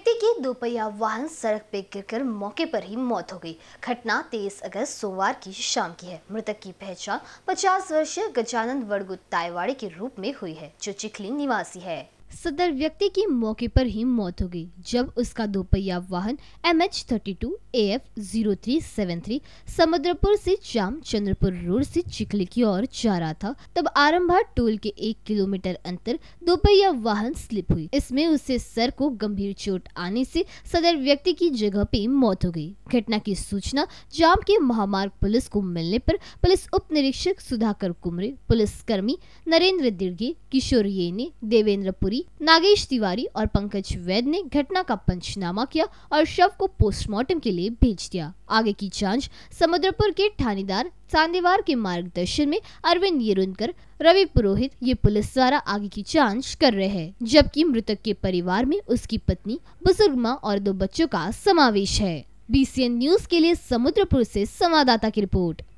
व्यक्ति की दोपहिया वाहन सड़क पर गिरकर मौके पर ही मौत हो गई घटना 23 अगस्त सोमवार की शाम की है मृतक की पहचान 50 वर्षीय गजानंद वड़गु तायवाड़े के रूप में हुई है जो चिखली निवासी है सदर व्यक्ति की मौके पर ही मौत हो गई जब उसका दोपहिया वाहन M H thirty two A F zero three seven three Samudrapur से जाम चंद्रपुर रोड से चिखली की ओर जा रहा था तब आरम्भा टोल के एक किलोमीटर अंतर दोपहिया वाहन स्लिप हुई इसमें उसे सर को गंभीर चोट आने से सदर व्यक्ति की जगह पे मौत हो गई घटना की सूचना जाम के महामार्ग पुलिस को मिलने पर पुलिस उप निरीक्षक सुधाकर कुमरे पुलिस कर्मी नरेंद्र दिर्गे किशोर ये ने देवेंद्र तिवारी नागेश तिवारी और पंकज वैद ने घटना का पंचनामा किया और शव को पोस्टमार्टम के लिए भेज दिया आगे की जांच समुद्रपुर के थानेदार चांदीवार के मार्गदर्शन में अरविंद येरुनकर रवि पुरोहित ये पुलिस द्वारा आगे की जांच कर रहे हैं जबकि मृतक के परिवार में उसकी पत्नी बुजुर्ग माँ और दो बच्चों का समावेश है बी न्यूज के लिए समुद्रपुर ऐसी संवाददाता की रिपोर्ट